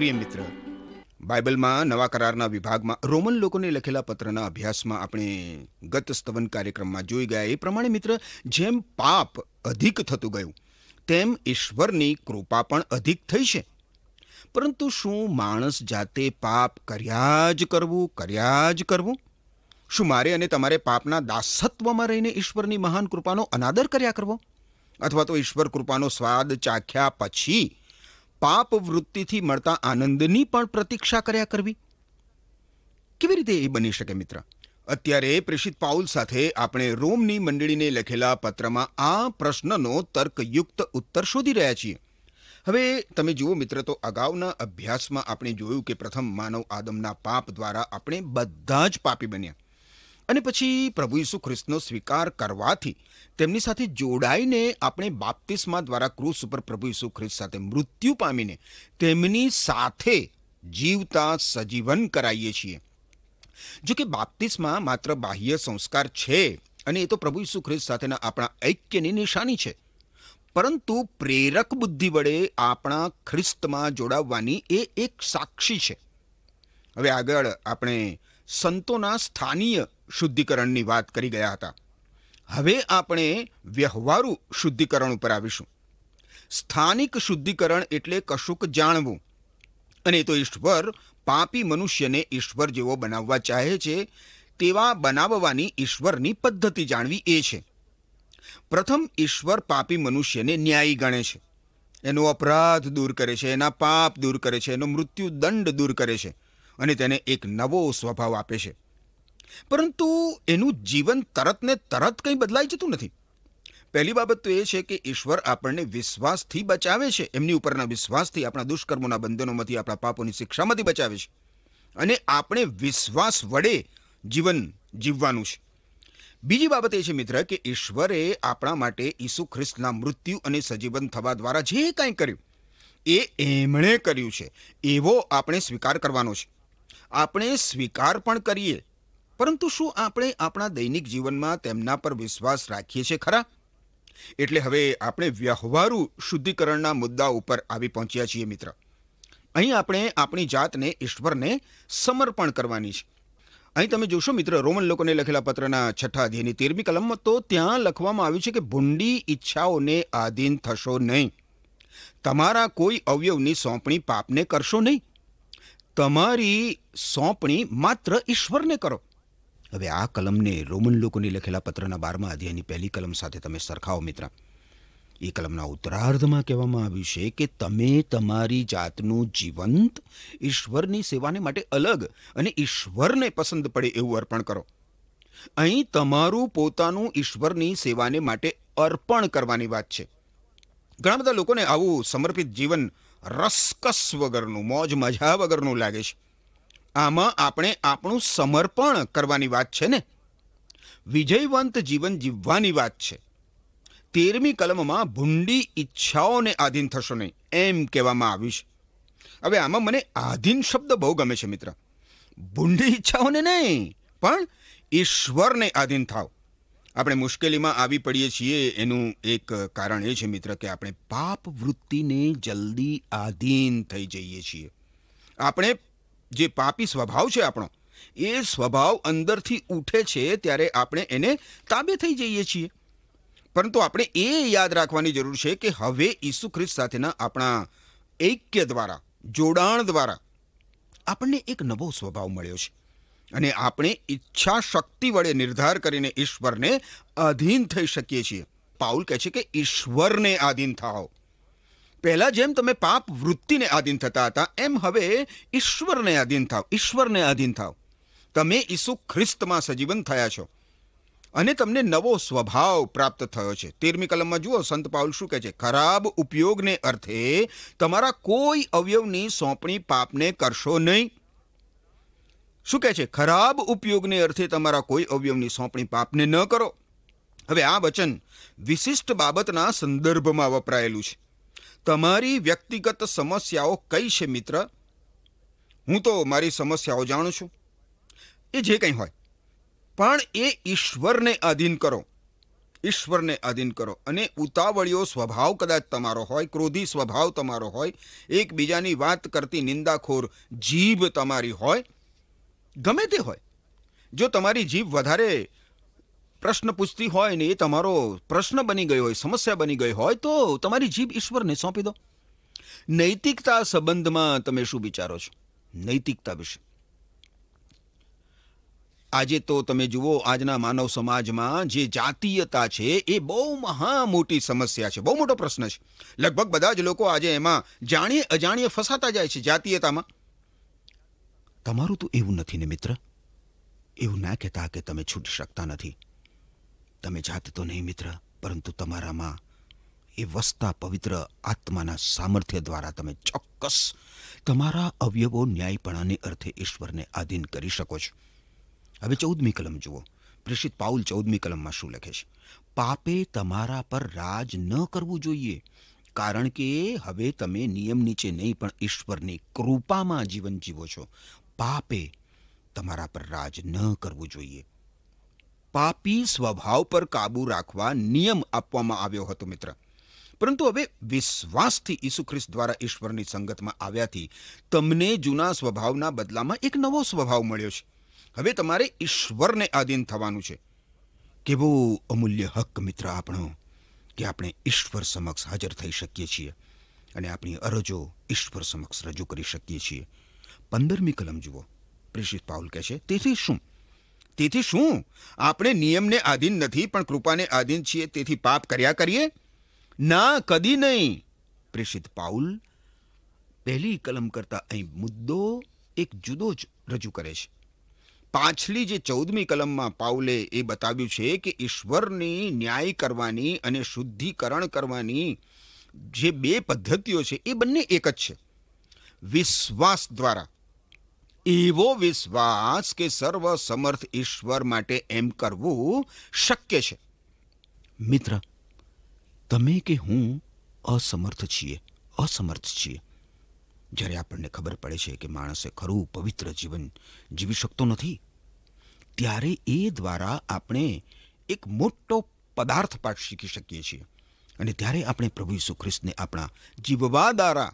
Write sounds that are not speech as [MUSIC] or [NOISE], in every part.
પ્રિય મિત્ર બાઇબલમાં નવા કરારના વિભાગમાં રોમન લોકોને લખેલા પત્રના અભ્યાસમાં આપણે ગત સ્તવન કાર્યક્રમમાં જોઈ ગયા એ પ્રમાણે મિત્ર જેમ પાપ અધિક થતું ગયું તેમ ઈશ્વરની કૃપા પણ અધિક થઈ છે પરંતુ શું માણસ જાતે પાપ કર્યા જ કરવું કર્યા જ કરવું શું મારે અને તમારે પાપના દાસત્વમાં રહીને ઈશ્વરની મહાન કૃપાનો અનાદર કર્યા કરવો અથવા તો ઈશ્વર કૃપાનો સ્વાદ ચાખ્યા પછી પાપ વૃત્તિથી મળતા આનંદની પણ પ્રતીક્ષા કર્યા કરવી કેવી રીતે એ બની શકે મિત્ર અત્યારે પ્રેષિત પાઉલ સાથે આપણે રોમની મંડળીને લખેલા પત્રમાં આ પ્રશ્નનો તર્કયુક્ત ઉત્તર શોધી રહ્યા છીએ હવે તમે જુઓ મિત્ર તો અગાઉના અભ્યાસમાં આપણે જોયું કે પ્રથમ માનવ આદમના પાપ દ્વારા આપણે બધા જ પાપી બન્યા અને પછી પ્રભુ ઈસુ ખ્રિસ્તનો સ્વીકાર કરવાથી તેમની સાથે જોડાઈને આપણે બાપ્તિસ્મા દ્વારા ક્રૂસ ઉપર પ્રભુ ઈસુ ખ્રિસ્ત સાથે મૃત્યુ પામીને તેમની સાથે જીવતા સજીવન કરાઈએ છીએ જો કે બાપ્તિસ્મા માત્ર બાહ્ય સંસ્કાર છે અને એ તો પ્રભુ ઈસુ ખ્રિસ્ત સાથેના આપણા ઐક્યની નિશાની છે પરંતુ પ્રેરક બુદ્ધિ વડે આપણા ખ્રિસ્તમાં જોડાવવાની એ એક સાક્ષી છે હવે આગળ આપણે સંતોના સ્થાનીય શુદ્ધિકરણની વાત કરી ગયા હતા હવે આપણે વ્યવહારુ શુદ્ધિકરણ ઉપર આવીશું સ્થાનિક શુદ્ધિકરણ એટલે કશુંક જાણવું અને તો ઈશ્વર પાપી મનુષ્યને ઈશ્વર જેવો બનાવવા ચાહે છે તેવા બનાવવાની ઈશ્વરની પદ્ધતિ જાણવી એ છે પ્રથમ ઈશ્વર પાપી મનુષ્યને ન્યાયી ગણે છે એનો અપરાધ દૂર કરે છે એના પાપ દૂર કરે છે એનો મૃત્યુદંડ દૂર કરે છે અને તેને એક નવો સ્વભાવ આપે છે પરંતુ એનું જીવન તરત ને તરત કંઈ બદલાઈ જતું નથી પહેલી બાબત તો એ છે કે ઈશ્વર આપણને વિશ્વાસથી બચાવે છે એમની ઉપરના વિશ્વાસથી આપણા દુષ્કર્મોના બંધનોમાંથી આપણા પાપોની શિક્ષામાંથી બચાવે છે અને આપણે વિશ્વાસ વડે જીવન જીવવાનું છે બીજી બાબત એ છે મિત્ર કે ઈશ્વરે આપણા માટે ઈસુ ખ્રિસ્તના મૃત્યુ અને સજીવન થવા દ્વારા જે કાંઈ કર્યું એ એમણે કર્યું છે એવો આપણે સ્વીકાર કરવાનો છે આપણે સ્વીકાર પણ કરીએ પરંતુ શું આપણે આપણા દૈનિક જીવનમાં તેમના પર વિશ્વાસ રાખીએ છીએ ખરા એટલે હવે આપણે વ્યવહારુ શુદ્ધિકરણના મુદ્દા ઉપર આવી પહોંચ્યા છીએ મિત્ર અહીં આપણે આપણી જાતને ઈશ્વરને સમર્પણ કરવાની છે અહીં તમે જોશો મિત્ર રોમન લોકોને લખેલા પત્રના છઠ્ઠા અધ્યાયની તેરમી કલમમાં તો ત્યાં લખવામાં આવ્યું છે કે ભૂંડી ઈચ્છાઓને આધીન થશો નહીં તમારા કોઈ અવયવની સોંપણી પાપને કરશો નહીં તમારી સોંપણી માત્ર ઈશ્વરને કરો હવે આ કલમને રોમન લોકોને લખેલા પત્રના બારમા અધ્યાયની પહેલી કલમ સાથે તમે સરખાવો મિત્ર એ કલમના ઉત્તરાર્ધમાં કહેવામાં આવ્યું છે કે તમે તમારી જાતનું જીવંત ઈશ્વરની સેવાને માટે અલગ અને ઈશ્વરને પસંદ પડે એવું અર્પણ કરો અહીં તમારું પોતાનું ઈશ્વરની સેવાને માટે અર્પણ કરવાની વાત છે ઘણા બધા લોકોને આવું સમર્પિત જીવન રસકસ વગરનું મોજ મજા વગરનું લાગે છે આમાં આપણે આપણું સમર્પણ કરવાની વાત છે ને વિજયવંત જીવન જીવવાની વાત છે તેરમી કલમમાં ભૂંડી ઈચ્છાઓને આધીન થશો નહીં એમ કહેવામાં આવ્યું છે હવે આમાં મને આધીન શબ્દ બહુ ગમે છે મિત્ર ભૂંડી ઈચ્છાઓને નહીં પણ ઈશ્વરને આધીન થાવ આપણે મુશ્કેલીમાં આવી પડીએ છીએ એનું એક કારણ એ છે મિત્ર કે આપણે પાપ વૃત્તિને જલ્દી આધીન થઈ જઈએ છીએ આપણે જે પાપી સ્વભાવ છે આપણો એ સ્વભાવ અંદરથી ઉઠે છે ત્યારે આપણે એને તાબે થઈ જઈએ છીએ પરંતુ આપણે એ યાદ રાખવાની જરૂર છે કે હવે ઈસુ ખ્રિસ્ત સાથેના આપણા ઐક્ય દ્વારા જોડાણ દ્વારા આપણને એક નવો સ્વભાવ મળ્યો છે અને આપણે ઈચ્છા શક્તિ વડે નિર્ધાર કરીને ઈશ્વરને આધીન થઈ શકીએ છીએ પાઉલ કહે છે કે ઈશ્વરને આધીન થાઓ પહેલા જેમ તમે પાપ વૃત્તિને આધીન થતા હતા એમ હવે ઈશ્વરને આધીન થાવ ઈશ્વરને આધીન થાવ તમે ઈસુ ખ્રિસ્તમાં સજીવન થયા છો અને તમને નવો સ્વભાવ પ્રાપ્ત થયો છે તેરમી કલમમાં જુઓ સંત પાઉલ શું કહે છે ખરાબ ઉપયોગને અર્થે તમારા કોઈ અવયવની સોંપણી પાપને કરશો નહીં શું કહે છે ખરાબ ઉપયોગને અર્થે તમારા કોઈ અવયવની સોંપણી પાપને ન કરો હવે આ વચન વિશિષ્ટ બાબતના સંદર્ભમાં વપરાયેલું છે તમારી વ્યક્તિગત સમસ્યાઓ કઈ છે મિત્ર હું તો મારી સમસ્યાઓ જાણું છું એ જે કંઈ હોય પણ એ ઈશ્વરને આધીન કરો ઈશ્વરને આધીન કરો અને ઉતાવળીઓ સ્વભાવ કદાચ તમારો હોય ક્રોધી સ્વભાવ તમારો હોય એકબીજાની વાત કરતી નિંદાખોર જીભ તમારી હોય ગમે તે હોય જો તમારી જીભ વધારે પ્રશ્ન પૂછતી હોય ને એ તમારો પ્રશ્ન બની ગયો હોય સમસ્યા બની ગઈ હોય તો તમારી જીભ ઈશ્વરને સોંપી દો નૈતિકતા સંબંધમાં તમે શું વિચારો છો નૈતિકતા વિશે આજે તો તમે જુઓ આજના માનવ સમાજમાં જે જાતીયતા છે એ બહુ મહા મોટી સમસ્યા છે બહુ મોટો પ્રશ્ન છે લગભગ બધા જ લોકો આજે એમાં જાણીએ અજાણીએ ફસાતા જાય છે જાતીયતામાં તમારું તો એવું નથી ને મિત્ર એવું ના કહેતા કે તમે છૂટી શકતા નથી તમે જાત તો નહીં મિત્ર પરંતુ તમારામાં એ વસતા પવિત્ર આત્માના સામર્થ્ય દ્વારા તમે ચોક્કસ તમારા અવયવો ન્યાયપણાને અર્થે ઈશ્વરને આધીન કરી શકો છો હવે ચૌદમી કલમ જુઓ પ્રેષિત પાઉલ ચૌદમી કલમમાં શું લખે છે પાપે તમારા પર રાજ ન કરવું જોઈએ કારણ કે હવે તમે નિયમ નીચે નહીં પણ ઈશ્વરની કૃપામાં જીવન જીવો છો પાપે તમારા પર રાજ ન કરવું જોઈએ પાપી સ્વભાવ પર કાબૂ રાખવા નિયમ આપવામાં આવ્યો હતો મિત્ર પરંતુ હવે વિશ્વાસથી ઈસુ ખ્રિસ્ત દ્વારા ઈશ્વરની સંગતમાં આવ્યાથી તમને જૂના સ્વભાવના બદલામાં એક નવો સ્વભાવ મળ્યો છે હવે તમારે ઈશ્વરને આધીન થવાનું છે કેવો અમૂલ્ય હક મિત્ર આપણો કે આપણે ઈશ્વર સમક્ષ હાજર થઈ શકીએ છીએ અને આપણી અરજો ઈશ્વર સમક્ષ રજૂ કરી શકીએ છીએ પંદરમી કલમ જુઓ પ્રેષિત પાઉલ કહે છે તેથી શું તેથી શું આપણે નિયમને આધીન નથી પણ કૃપાને આધીન છીએ તેથી પાપ કર્યા કરીએ ના કદી નહીં પ્રેષિત પાઉલ પહેલી કલમ કરતાં અહીં મુદ્દો એક જુદો જ રજૂ કરે છે પાછલી જે ચૌદમી કલમમાં પાઉલે એ બતાવ્યું છે કે ઈશ્વરની ન્યાય કરવાની અને શુદ્ધિકરણ કરવાની જે બે પદ્ધતિઓ છે એ બંને એક જ છે વિશ્વાસ દ્વારા એવો વિશ્વાસ કે સર્વ સમર્થ ઈશ્વર માટે એમ કરવું શક્ય છે મિત્ર તમે કે હું અસમર્થ છીએ અસમર્થ છીએ જ્યારે આપણને ખબર પડે છે કે માણસે ખરું પવિત્ર જીવન જીવી શકતો નથી ત્યારે એ દ્વારા આપણે એક મોટો પદાર્થ પાઠ શીખી શકીએ છીએ અને ત્યારે આપણે પ્રભુ ઈસુ ખ્રિસ્તને આપણા જીવવા દ્વારા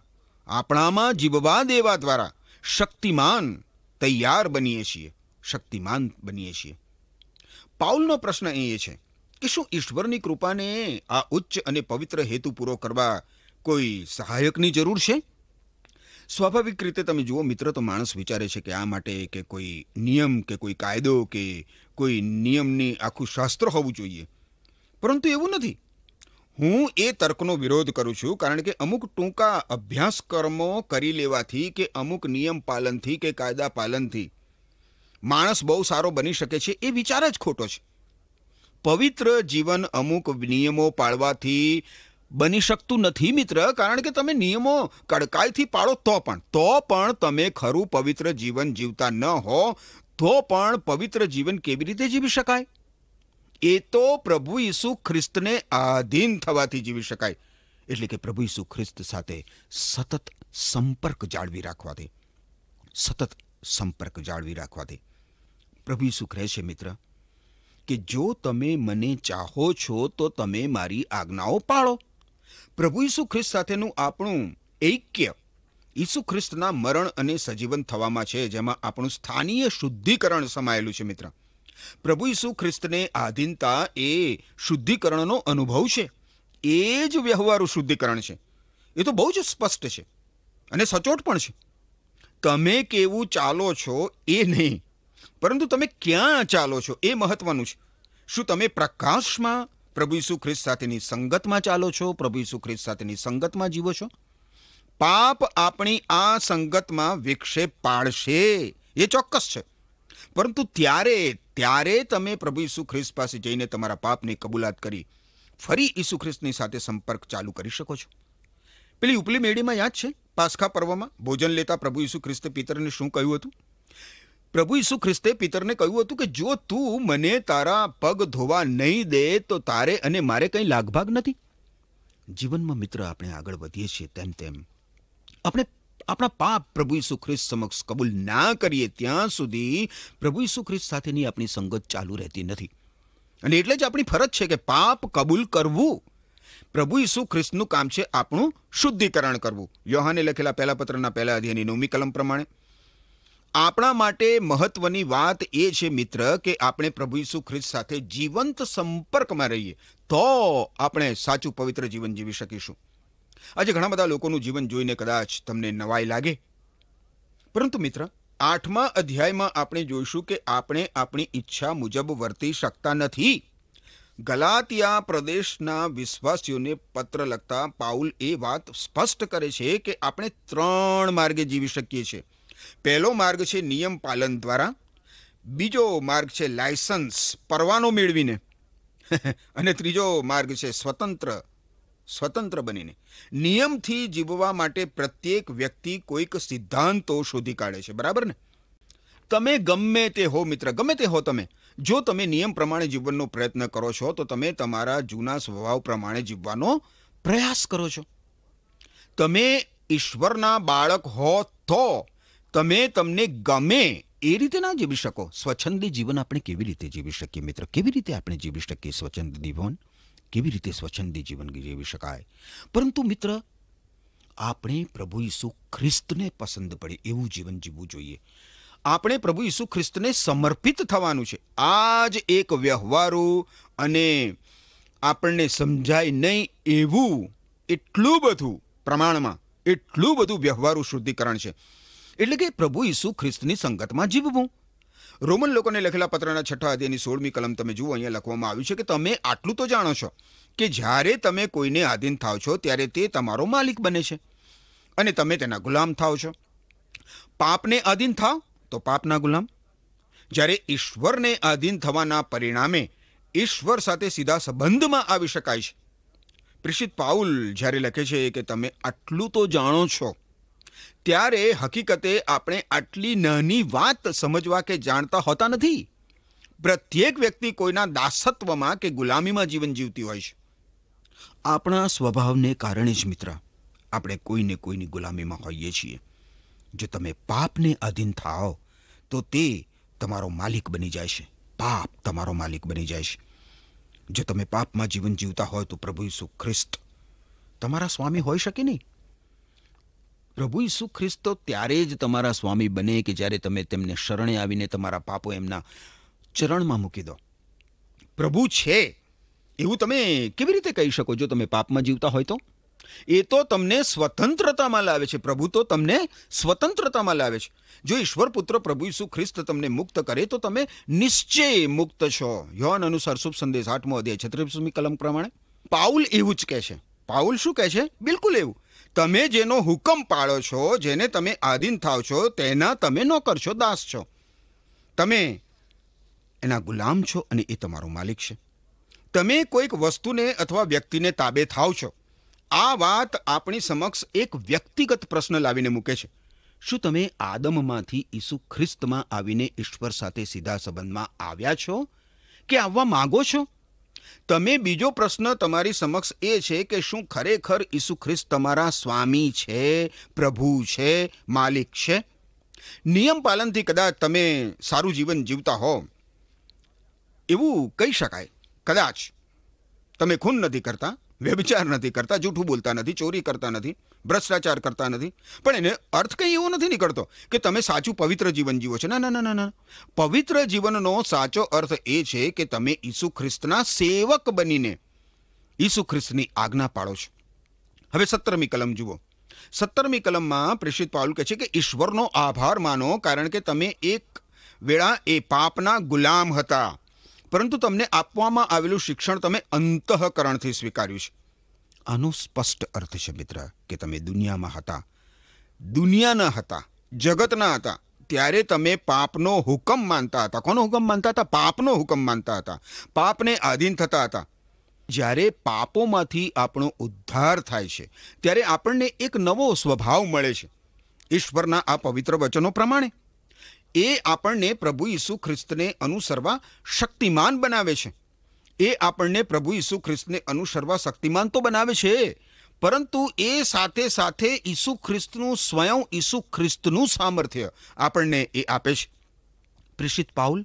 આપણામાં જીવવા દેવા દ્વારા શક્તિમાન તૈયાર બનીએ છીએ શક્તિમાન બનીએ છીએ પાઉલનો પ્રશ્ન એ છે કે શું ઈશ્વરની કૃપાને આ ઉચ્ચ અને પવિત્ર હેતુ પૂરો કરવા કોઈ સહાયકની જરૂર છે સ્વાભાવિક રીતે તમે જુઓ મિત્ર તો માણસ વિચારે છે કે આ માટે કે કોઈ નિયમ કે કોઈ કાયદો કે કોઈ નિયમની આખું શાસ્ત્ર હોવું જોઈએ પરંતુ એવું નથી હું એ તર્કનો વિરોધ કરું છું કારણ કે અમુક ટૂંકા અભ્યાસક્રમો કરી લેવાથી કે અમુક નિયમ પાલનથી કે કાયદા પાલનથી માણસ બહુ સારો બની શકે છે એ વિચાર જ ખોટો છે પવિત્ર જીવન અમુક નિયમો પાળવાથી બની શકતું નથી મિત્ર કારણ કે તમે નિયમો કડકાઈથી પાળો તો પણ તો પણ તમે ખરું પવિત્ર જીવન જીવતા ન હો તો પણ પવિત્ર જીવન કેવી રીતે જીવી શકાય એ તો પ્રભુ ઈસુ ખ્રિસ્તને આધીન થવાથી જીવી શકાય એટલે કે પ્રભુ ઈસુ ખ્રિસ્ત સાથે સતત સંપર્ક જાળવી રાખવાથી સતત સંપર્ક જાળવી રાખવાથી પ્રભુ ઈસુ કહે છે મિત્ર કે જો તમે મને ચાહો છો તો તમે મારી આજ્ઞાઓ પાળો પ્રભુ ઈસુ ખ્રિસ્ત સાથેનું આપણું ઐક્ય ઈસુ ખ્રિસ્તના મરણ અને સજીવન થવામાં છે જેમાં આપણું સ્થાનીય શુદ્ધિકરણ સમાયેલું છે મિત્ર પ્રભુ ઈસુ ખ્રિસ્તને આધીનતા એ શુદ્ધિકરણનો અનુભવ છે એ જ વ્યવહારુ શુદ્ધિકરણ છે એ તો બહુ જ સ્પષ્ટ છે અને સચોટ પણ છે તમે કેવું ચાલો છો એ નહીં પરંતુ તમે ક્યાં ચાલો છો એ મહત્વનું છે શું તમે પ્રકાશમાં પ્રભુ ઈસુ ખ્રિસ્ત સાથેની સંગતમાં ચાલો છો પ્રભુ ઈસુ ખ્રિસ્ત સાથેની સંગતમાં જીવો છો પાપ આપણી આ સંગતમાં વિક્ષેપ પાડશે એ ચોક્કસ છે પરંતુ ત્યારે ત્યારે તમે પ્રભુ ઈસુ ખ્રિસ્ત પાસે જઈને તમારા પાપની કબૂલાત કરી ફરી ઈસુ ખ્રિસ્તની સાથે સંપર્ક ચાલુ કરી શકો છો પેલી ઉપલી મેળીમાં યાદ છે પાસખા પર્વમાં ભોજન લેતા પ્રભુ ઈસુ ખ્રિસ્તે પિતરને શું કહ્યું હતું પ્રભુ ઈસુ ખ્રિસ્તે પિતરને કહ્યું હતું કે જો તું મને તારા પગ ધોવા નહીં દે તો તારે અને મારે કંઈ લાગભાગ નથી જીવનમાં મિત્ર આપણે આગળ વધીએ છીએ તેમ તેમ આપણે આપણા પાપ પ્રભુ ઈસુ ખ્રિસ્ત સમક્ષ કબૂલ ના કરીએ ત્યાં સુધી પ્રભુ ઈસુ ખ્રિસ્ત સાથેની આપણી સંગત ચાલુ રહેતી નથી અને એટલે જ આપણી ફરજ છે કે પાપ કબૂલ કરવું પ્રભુ ઈસુ ખ્રિસ્તનું કામ છે આપણું શુદ્ધિકરણ કરવું યોહાને લખેલા પહેલા પત્રના પહેલા અધ્યયની નવમી કલમ પ્રમાણે આપણા માટે મહત્વની વાત એ છે મિત્ર કે આપણે પ્રભુ ઈસુ ખ્રિસ્ત સાથે જીવંત સંપર્કમાં રહીએ તો આપણે સાચું પવિત્ર જીવન જીવી શકીશું આજે ઘણા બધા લોકોનું જીવન જોઈને કદાચ તમને નવાઈ લાગે પરંતુ મિત્ર આઠમા અધ્યાયમાં આપણે જોઈશું કે આપણે આપણી ઈચ્છા મુજબ વર્તી શકતા નથી ગલાતિયા પ્રદેશના વિશ્વાસીઓને પત્ર લખતા પાઉલ એ વાત સ્પષ્ટ કરે છે કે આપણે ત્રણ માર્ગે જીવી શકીએ છીએ પહેલો માર્ગ છે નિયમ પાલન દ્વારા બીજો માર્ગ છે લાયસન્સ પરવાનો મેળવીને [LAUGHS] અને ત્રીજો માર્ગ છે સ્વતંત્ર સ્વતંત્ર બનીને નિયમથી જીવવા માટે પ્રત્યેક વ્યક્તિ કોઈક સિદ્ધાંતો શોધી કાઢે છે બરાબર ને તમે ગમે તે હો મિત્ર ગમે તે હો તમે જો તમે નિયમ પ્રમાણે જીવનનો પ્રયત્ન કરો છો તો તમે તમારા જૂના સ્વભાવ પ્રમાણે જીવવાનો પ્રયાસ કરો છો તમે ઈશ્વરના બાળક હો તો તમે તમને ગમે એ રીતે ના જીવી શકો સ્વચ્છંદી જીવન આપણે કેવી રીતે જીવી શકીએ મિત્ર કેવી રીતે આપણે જીવી શકીએ સ્વચ્છંદ જીવન કેવી રીતે સ્વચ્છંદી જીવન જીવી શકાય પરંતુ મિત્ર આપણે પ્રભુ ઈસુ ખ્રિસ્તને પસંદ પડે એવું જીવન જીવવું જોઈએ આપણે પ્રભુ ઈસુ ખ્રિસ્તને સમર્પિત થવાનું છે આ જ એક વ્યવહારો અને આપણને સમજાય નહીં એવું એટલું બધું પ્રમાણમાં એટલું બધું વ્યવહારું શુદ્ધિકરણ છે એટલે કે પ્રભુ ઈસુ ખ્રિસ્તની સંગતમાં જીવવું રોમન લોકોને લખેલા પત્રના છઠ્ઠા અધ્યાયની સોળમી કલમ તમે જુઓ અહીંયા લખવામાં આવ્યું છે કે તમે આટલું તો જાણો છો કે જ્યારે તમે કોઈને આધીન થાવ છો ત્યારે તે તમારો માલિક બને છે અને તમે તેના ગુલામ થાવ છો પાપને આધીન થાવ તો પાપના ગુલામ જ્યારે ઈશ્વરને આધીન થવાના પરિણામે ઈશ્વર સાથે સીધા સંબંધમાં આવી શકાય છે પ્રિષિત પાઉલ જ્યારે લખે છે કે તમે આટલું તો જાણો છો ત્યારે હકીકતે આપણે આટલી નાની વાત સમજવા કે જાણતા હોતા નથી પ્રત્યેક વ્યક્તિ કોઈના દાસત્વમાં કે ગુલામીમાં જીવન જીવતી હોય છે આપણા સ્વભાવને કારણે જ મિત્ર આપણે કોઈને કોઈની ગુલામીમાં હોઈએ છીએ જો તમે પાપને અધીન થાઓ તો તે તમારો માલિક બની જાય છે પાપ તમારો માલિક બની જાય છે જો તમે પાપમાં જીવન જીવતા હોય તો પ્રભુ ઈસુ ખ્રિસ્ત તમારા સ્વામી હોઈ શકે નહીં પ્રભુ ઈસુ ખ્રિસ્તો ત્યારે જ તમારા સ્વામી બને કે જ્યારે તમે તેમને શરણે આવીને તમારા પાપો એમના ચરણમાં મૂકી દો પ્રભુ છે એવું તમે કેવી રીતે કહી શકો જો તમે પાપમાં જીવતા હોય તો એ તો તમને સ્વતંત્રતામાં લાવે છે પ્રભુ તો તમને સ્વતંત્રતામાં લાવે છે જો ઈશ્વર પુત્ર પ્રભુ ઈસુ ખ્રિસ્ત તમને મુક્ત કરે તો તમે નિશ્ચય મુક્ત છો યોન અનુસાર શુભ સંદેશ આઠમો અધ્યાય છત્રીસમી કલમ પ્રમાણે પાઉલ એવું જ કહે છે પાઉલ શું કહે છે બિલકુલ એવું તમે જેનો હુકમ પાળો છો જેને તમે આધીન થાવ છો તેના તમે નોકર છો દાસ છો તમે એના ગુલામ છો અને એ તમારો માલિક છે તમે કોઈક વસ્તુને અથવા વ્યક્તિને તાબે થાવ છો આ વાત આપણી સમક્ષ એક વ્યક્તિગત પ્રશ્ન લાવીને મૂકે છે શું તમે આદમમાંથી ઈસુ ખ્રિસ્તમાં આવીને ઈશ્વર સાથે સીધા સંબંધમાં આવ્યા છો કે આવવા માગો છો તમે બીજો પ્રશ્ન તમારી સમક્ષ એ છે કે શું ખરેખર ઈસુ ખ્રિસ્ત તમારા સ્વામી છે પ્રભુ છે માલિક છે નિયમ પાલનથી કદાચ તમે સારું જીવન જીવતા હો એવું કહી શકાય કદાચ તમે ખૂન નથી કરતા વ્યભિચાર નથી કરતા જૂઠું બોલતા નથી ચોરી કરતા નથી ભ્રષ્ટાચાર કરતા નથી પણ એને અર્થ કંઈ એવો નથી નીકળતો કે તમે સાચું પવિત્ર જીવન જીવો છો ના ના ના ના પવિત્ર જીવનનો સાચો અર્થ એ છે કે તમે ઈસુ ખ્રિસ્તના સેવક બનીને ઈસુ ખ્રિસ્તની આજ્ઞા પાડો છો હવે સત્તરમી કલમ જુઓ સત્તરમી કલમમાં પ્રેષિત પાઉલ કહે છે કે ઈશ્વરનો આભાર માનો કારણ કે તમે એક વેળા એ પાપના ગુલામ હતા પરંતુ તમને આપવામાં આવેલું શિક્ષણ તમે અંતઃકરણથી સ્વીકાર્યું છે આનો સ્પષ્ટ અર્થ છે મિત્ર કે તમે દુનિયામાં હતા દુનિયાના હતા જગતના હતા ત્યારે તમે પાપનો હુકમ માનતા હતા કોનો હુકમ માનતા હતા પાપનો હુકમ માનતા હતા પાપને આધીન થતા હતા જ્યારે પાપોમાંથી આપણો ઉદ્ધાર થાય છે ત્યારે આપણને એક નવો સ્વભાવ મળે છે ઈશ્વરના આ પવિત્ર વચનો પ્રમાણે એ આપણને પ્રભુ ઈસુ ખ્રિસ્તને અનુસરવા શક્તિમાન બનાવે છે એ આપણને પ્રભુ ઈસુ ખ્રિસ્તને અનુસરવા શક્તિમાન તો બનાવે છે પરંતુ એ સાથે સાથે ઈસુ ખ્રિસ્તનું સ્વયં ઈસુ ખ્રિસ્તનું સામર્થ્ય આપણને એ આપે છે પ્રેષિત પાઉલ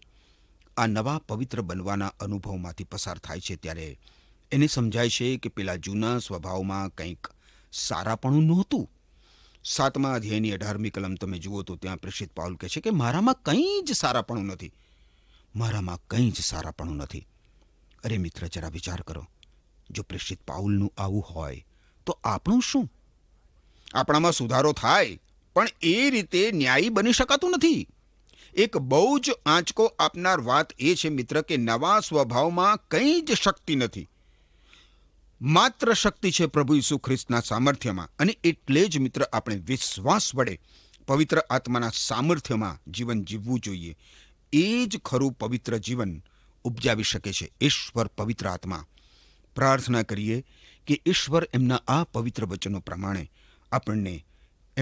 આ નવા પવિત્ર બનવાના અનુભવમાંથી પસાર થાય છે ત્યારે એને સમજાય છે કે પેલા જૂના સ્વભાવમાં કંઈક સારાપણું નહોતું સાતમા અધ્યાયની અઢારમી કલમ તમે જુઓ તો ત્યાં પ્રેષિત પાઉલ કહે છે કે મારામાં કંઈ જ સારાપણું નથી મારામાં કંઈ જ સારાપણું નથી અરે મિત્ર જરા વિચાર કરો જો પ્રેષિત પાઉલનું આવું હોય તો આપણું શું આપણામાં સુધારો થાય પણ એ રીતે ન્યાયી બની શકાતું નથી એક બહુ જ આંચકો આપનાર વાત એ છે મિત્ર કે નવા સ્વભાવમાં કંઈ જ શક્તિ નથી માત્ર શક્તિ છે પ્રભુ ઈસુ ખ્રિસ્તના સામર્થ્યમાં અને એટલે જ મિત્ર આપણે વિશ્વાસ વડે પવિત્ર આત્માના સામર્થ્યમાં જીવન જીવવું જોઈએ એ જ ખરું પવિત્ર જીવન ઉપજાવી શકે છે ઈશ્વર પવિત્ર આત્મા પ્રાર્થના કરીએ કે ઈશ્વર એમના આ પવિત્ર વચનો પ્રમાણે આપણને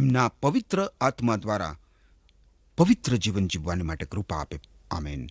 એમના પવિત્ર આત્મા દ્વારા પવિત્ર જીવન જીવવાને માટે કૃપા આપે આમેન